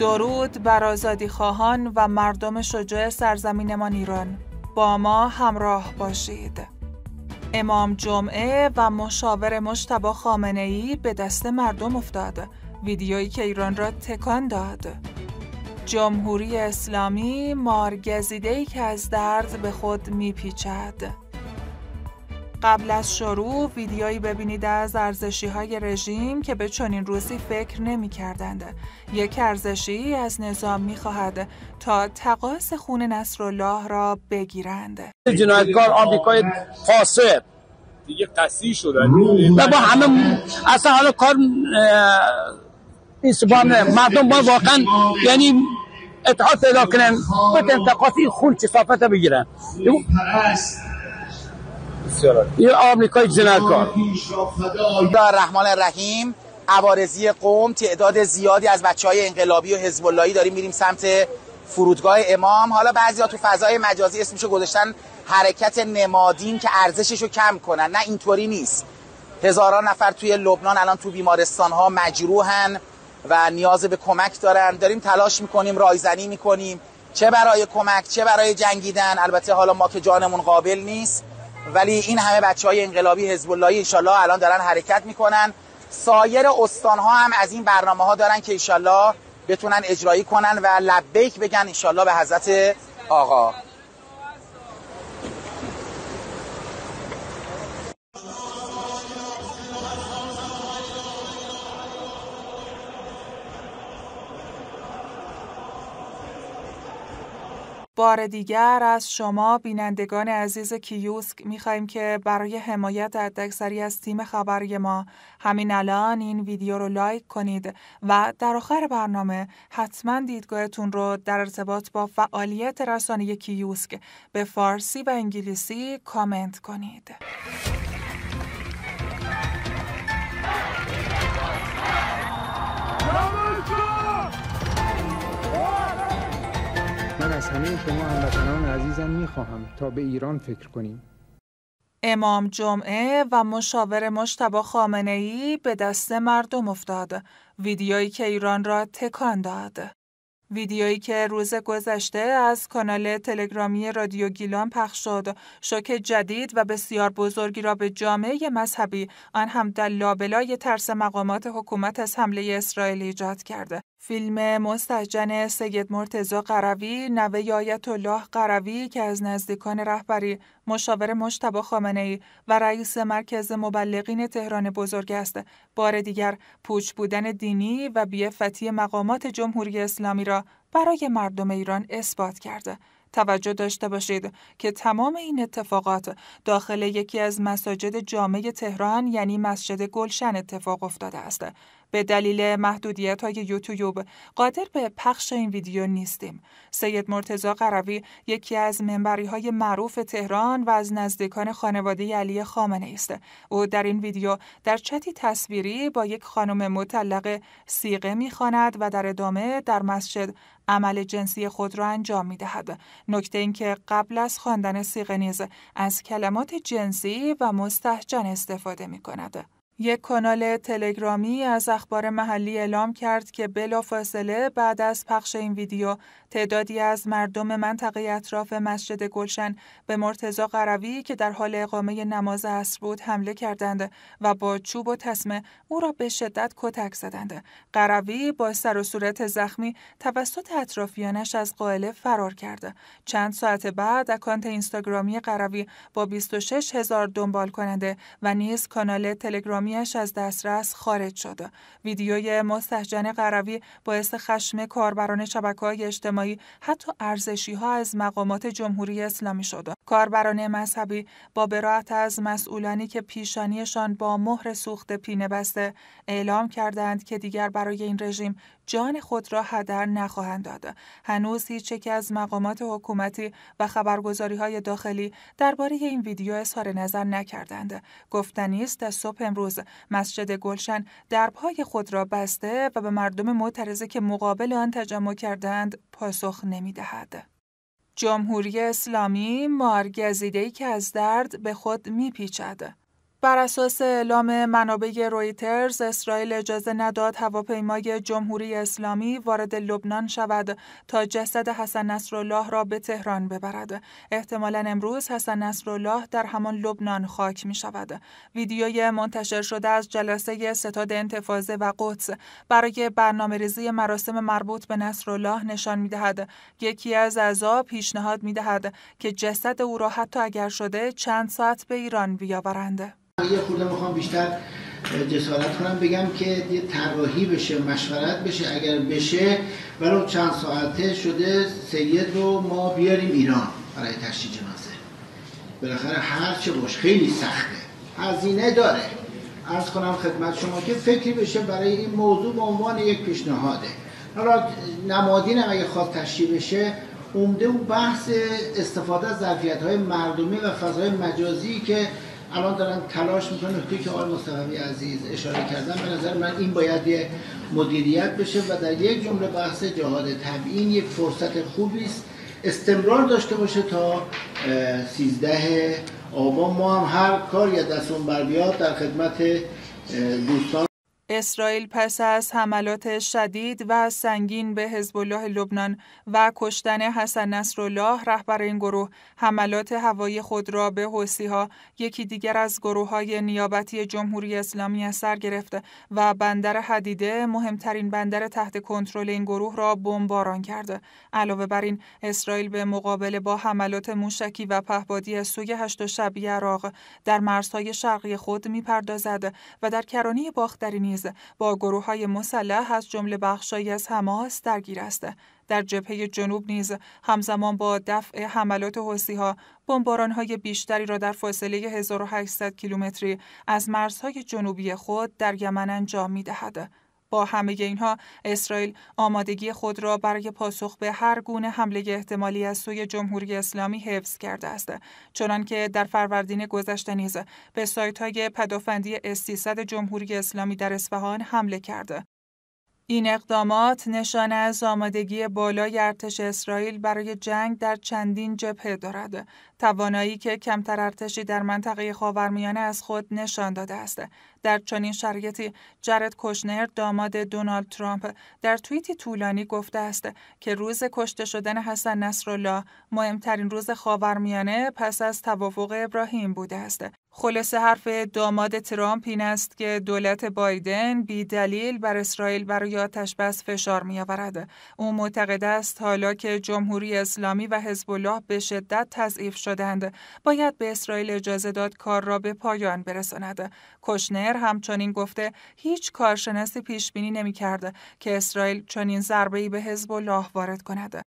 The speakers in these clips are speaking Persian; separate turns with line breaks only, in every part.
درود بر آزادی خواهان و مردم شجاع سرزمینمان ایران با ما همراه باشید امام جمعه و مشاور مشتبا خامنه ای به دست مردم افتاد ویدیویی که ایران را تکان داد جمهوری اسلامی مارگزیده ای که از درد به خود میپیچد قبل از شروع ویدیویی ببینید از ارزشی های رژیم که به چنین روزی فکر نمی کردند. یک ارزشی از نظام می خواهد تا تقاس خون الله را بگیرند. جنایتکار آمریکای قاسب دیگه قصی شدن و با همه اصلا حالا کار نیست با مردم با واقعا یعنی اتحاد پیدا کنن بتن تقاسی خون چه بگیرن این آمریکای جنرکار در رحمان رحیم عوارضی قوم تعداد زیادی از بچه های انقلابی و حزب داریم میریم سمت فرودگاه امام حالا بعضی ها تو فضای مجازی اسمشو گذاشتن حرکت نمادین که ارزششو کم کنن نه اینطوری نیست هزاران نفر توی لبنان الان تو بیمارستان ها مجروحن و نیاز به کمک دارن داریم تلاش میکنیم رایزنی میکنیم چه برای کمک چه برای جنگیدن البته حالا ما که جانمون قابل نیست ولی این همه بچه های انقلابی حزب انشالله الان دارن حرکت میکنن سایر استان ها هم از این برنامه ها دارن که انشالله بتونن اجرایی کنن و لبیک بگن ان به حضرت آقا بار دیگر از شما بینندگان عزیز کیوسک می خواهیم که برای حمایت حداکثری از تیم خبری ما همین الان این ویدیو رو لایک کنید و در آخر برنامه حتما دیدگاهتون رو در ارتباط با فعالیت رسانه کیوسک به فارسی و انگلیسی کامنت کنید. من از همه شما هموطنان عزیزم میخواهم تا به ایران فکر کنیم امام جمعه و مشاور مشتبه خامنه ای به دست مردم افتاد. ویدیویی که ایران را تکان داد. ویدیویی که روز گذشته از کانال تلگرامی رادیو گیلان پخش شد، شوک جدید و بسیار بزرگی را به جامعه مذهبی آن هم در لابلای ترس مقامات حکومت از حمله اسرائیل ایجاد کرده. فیلم مستجن سید مرتزا قروی نوه آیت الله قروی که از نزدیکان رهبری مشاور مشتبا خامنه ای و رئیس مرکز مبلغین تهران بزرگ است بار دیگر پوچ بودن دینی و بیفتی مقامات جمهوری اسلامی را برای مردم ایران اثبات کرده توجه داشته باشید که تمام این اتفاقات داخل یکی از مساجد جامع تهران یعنی مسجد گلشن اتفاق افتاده است به دلیل محدودیت های یوتیوب قادر به پخش این ویدیو نیستیم. سید مرتزا قروی یکی از منبری های معروف تهران و از نزدیکان خانواده علی خامنه است. او در این ویدیو در چتی تصویری با یک خانم مطلقه سیغه میخواند و در ادامه در مسجد عمل جنسی خود را انجام می دهد. نکته که قبل از خواندن سیغه نیز از کلمات جنسی و مستحجن استفاده می کند. یک کانال تلگرامی از اخبار محلی اعلام کرد که بلافاصله بعد از پخش این ویدیو تعدادی از مردم منطقه اطراف مسجد گلشن به مرتزا قروی که در حال اقامه نماز عصر بود حمله کردند و با چوب و تسمه او را به شدت کتک زدند. قروی با سر و صورت زخمی توسط اطرافیانش از قائله فرار کرد. چند ساعت بعد اکانت اینستاگرامی قروی با 26 هزار دنبال کننده و نیز کانال تلگرامی از دسترس خارج شده. ویدیوی مستحجن قروی باعث خشم کاربران شبکه های اجتماعی حتی ارزشی ها از مقامات جمهوری اسلامی شد. کاربران مذهبی با براعت از مسئولانی که پیشانیشان با مهر سوخت پینه بسته اعلام کردند که دیگر برای این رژیم جان خود را هدر نخواهند داد. هنوز هیچ یک از مقامات حکومتی و خبرگزاری های داخلی درباره این ویدیو اظهار نظر نکردند. گفتنی است از صبح امروز مسجد گلشن پای خود را بسته و به مردم معترضه که مقابل آن تجمع کردند پاسخ نمیدهد. جمهوری اسلامی ای که از درد به خود میپیچد. بر اساس اعلام منابع رویترز اسرائیل اجازه نداد هواپیمای جمهوری اسلامی وارد لبنان شود تا جسد حسن نصرالله را به تهران ببرد احتمالا امروز حسن نصرالله در همان لبنان خاک می شود ویدیوی منتشر شده از جلسه ستاد انتفاضه و قدس برای برنامه ریزی مراسم مربوط به نصرالله نشان می دهد یکی از اعضا پیشنهاد می دهد که جسد او را حتی اگر شده چند ساعت به ایران بیاورند یه خورده میخوام بیشتر جسارت کنم بگم که تراحی بشه مشورت بشه اگر بشه برای چند ساعته شده سید رو ما بیاریم ایران برای تشییع جنازه بالاخره هر چه باش خیلی سخته هزینه داره ارز کنم خدمت شما که فکری بشه برای این موضوع به عنوان یک پیشنهاده حالا نمادین هم اگه خواست بشه عمده اون بحث استفاده از ظرفیت های مردمی و فضای مجازی که الان دارن تلاش میکنن نکته که آقای مصطفی عزیز اشاره کردن به نظر من این باید یه مدیریت بشه و در یک جمله بحث جهاد تبیین یک فرصت خوبی است استمرار داشته باشه تا 13 آبان ما هم هر کاری از دستون بر بیاد در خدمت دوستان اسرائیل پس از حملات شدید و سنگین به حزب الله لبنان و کشتن حسن نصرالله رهبر این گروه حملات هوایی خود را به ها یکی دیگر از گروه های نیابتی جمهوری اسلامی از سر گرفته و بندر حدیده مهمترین بندر تحت کنترل این گروه را بمباران کرده علاوه بر این اسرائیل به مقابله با حملات موشکی و پهپادی سوی هشت شبیه عراق در مرزهای شرقی خود میپردازد و در کرانه باختری با گروه های مسلح از جمله بخشهایی از حماس درگیر است. در جبهه جنوب نیز همزمان با دفع حملات حسی ها بمباران های بیشتری را در فاصله 1800 کیلومتری از مرزهای جنوبی خود در یمن انجام می با همه اینها اسرائیل آمادگی خود را برای پاسخ به هر گونه حمله احتمالی از سوی جمهوری اسلامی حفظ کرده است که در فروردین گذشته نیز به سایت های پدافندی S300 جمهوری اسلامی در اصفهان حمله کرده این اقدامات نشانه از آمادگی بالای ارتش اسرائیل برای جنگ در چندین جبهه دارد توانایی که کمتر ارتشی در منطقه خاورمیانه از خود نشان داده است در چنین شرایطی جرد کشنر داماد دونالد ترامپ در توییتی طولانی گفته است که روز کشته شدن حسن نصرالله مهمترین روز خاورمیانه پس از توافق ابراهیم بوده است خلاصه حرف داماد ترامپ این است که دولت بایدن بی دلیل بر اسرائیل برای آتش بس فشار می آورد. او معتقد است حالا که جمهوری اسلامی و حزب الله به شدت تضعیف شدند، باید به اسرائیل اجازه داد کار را به پایان برساند. کشنر همچنین گفته هیچ کارشناسی پیش بینی نمی که اسرائیل چنین ضربه‌ای به حزب الله وارد کند.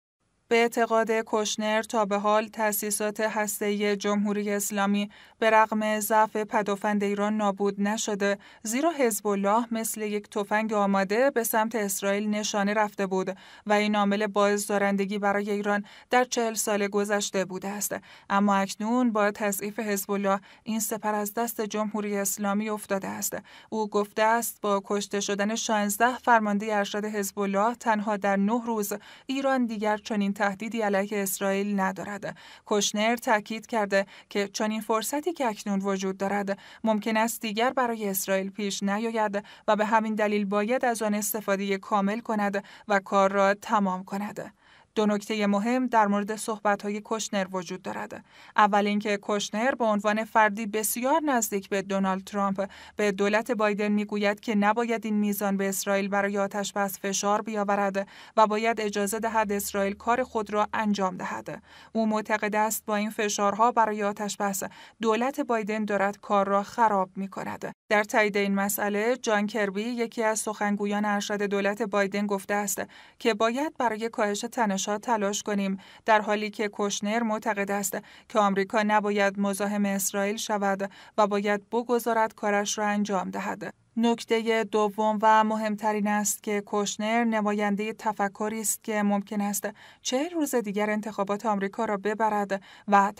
به اعتقاد کشنر تا به حال تأسیسات هسته‌ای جمهوری اسلامی به رغم ضعف پدافند ایران نابود نشده زیرا حزب الله مثل یک تفنگ آماده به سمت اسرائیل نشانه رفته بود و این عامل باعث دارندگی برای ایران در چهل سال گذشته بوده است اما اکنون با تضعیف حزب الله این سپر از دست جمهوری اسلامی افتاده است او گفته است با کشته شدن 16 فرمانده ارشد حزب الله تنها در نه روز ایران دیگر چنین تهدیدی علیه اسرائیل ندارد کشنر تاکید کرده که چنین فرصتی که اکنون وجود دارد ممکن است دیگر برای اسرائیل پیش نیاید و به همین دلیل باید از آن استفاده کامل کند و کار را تمام کند دو نکته مهم در مورد های کشنر وجود دارد. اول اینکه کشنر به عنوان فردی بسیار نزدیک به دونالد ترامپ به دولت بایدن میگوید که نباید این میزان به اسرائیل برای آتش بس فشار بیاورد و باید اجازه دهد اسرائیل کار خود را انجام دهد. او معتقد است با این فشارها برای آتش بس دولت بایدن دارد کار را خراب می کند. در تایید این مسئله جان کربی یکی از سخنگویان ارشد دولت بایدن گفته است که باید برای کاهش تنش تلاش کنیم در حالی که کشنر معتقد است که آمریکا نباید مزاحم اسرائیل شود و باید بگذارد کارش را انجام دهد نکته دوم و مهمترین است که کشنر نماینده تفکری است که ممکن است چه روز دیگر انتخابات آمریکا را ببرد و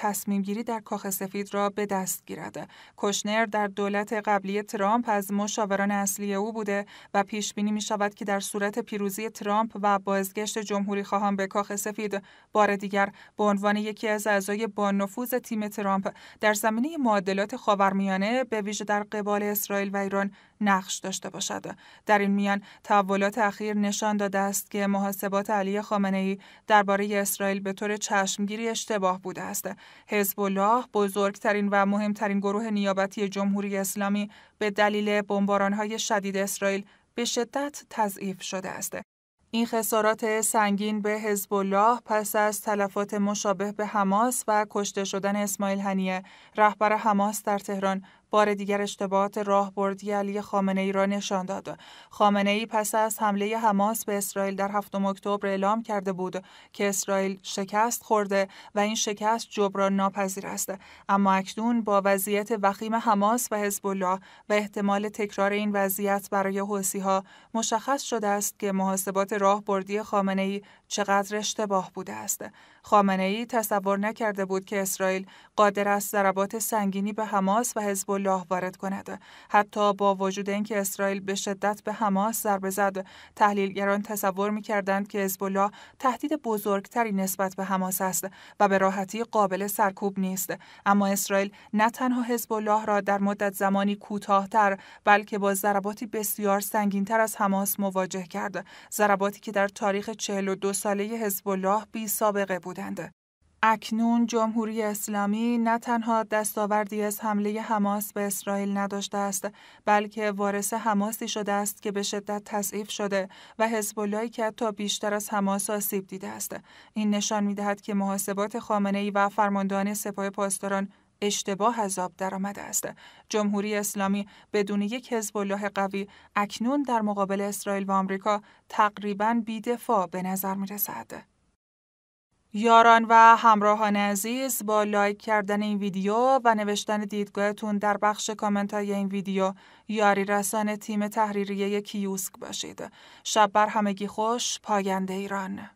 گیری در کاخ سفید را به دست گیرد. کشنر در دولت قبلی ترامپ از مشاوران اصلی او بوده و پیش بینی می شود که در صورت پیروزی ترامپ و بازگشت جمهوری خواهان به کاخ سفید بار دیگر به عنوان یکی از اعضای با نفوذ تیم ترامپ در زمینه معادلات خاورمیانه به ویژه در قبال اسرائیل و ایران نقش داشته باشد در این میان تحولات اخیر نشان داده است که محاسبات علی خامنه ای درباره اسرائیل به طور چشمگیری اشتباه بوده است حزب الله بزرگترین و مهمترین گروه نیابتی جمهوری اسلامی به دلیل های شدید اسرائیل به شدت تضعیف شده است این خسارات سنگین به حزب الله پس از تلفات مشابه به حماس و کشته شدن اسماعیل هنیه رهبر حماس در تهران بار دیگر اشتباهات راهبردی علی خامنه ای را نشان داد. خامنه ای پس از حمله حماس به اسرائیل در 7 اکتبر اعلام کرده بود که اسرائیل شکست خورده و این شکست جبران ناپذیر است. اما اکنون با وضعیت وخیم حماس و حزب الله و احتمال تکرار این وضعیت برای حوسی ها مشخص شده است که محاسبات راهبردی خامنه ای چقدر اشتباه بوده است. خامنه ای تصور نکرده بود که اسرائیل قادر است ضربات سنگینی به حماس و حزب وارد کند حتی با وجود اینکه اسرائیل به شدت به حماس ضربه زد تحلیلگران تصور میکردند که حزب الله تهدید بزرگتری نسبت به حماس است و به راحتی قابل سرکوب نیست اما اسرائیل نه تنها حزب الله را در مدت زمانی کوتاهتر بلکه با ضرباتی بسیار سنگینتر از حماس مواجه کرد ضرباتی که در تاریخ 42 ساله حزب الله بی سابقه بودند اکنون جمهوری اسلامی نه تنها دستاوردی از حمله حماس به اسرائیل نداشته است بلکه وارث حماسی شده است که به شدت تضعیف شده و حزب که حتی بیشتر از حماس آسیب دیده است این نشان می‌دهد که محاسبات خامنه ای و فرماندهان سپاه پاسداران اشتباه از آب درآمده است جمهوری اسلامی بدون یک حزب الله قوی اکنون در مقابل اسرائیل و آمریکا تقریبا بیدفاع به نظر می یاران و همراهان عزیز با لایک کردن این ویدیو و نوشتن دیدگاهتون در بخش کامنت های این ویدیو یاری رسان تیم تحریریه کیوسک باشید. شب بر همگی خوش پاینده ایران.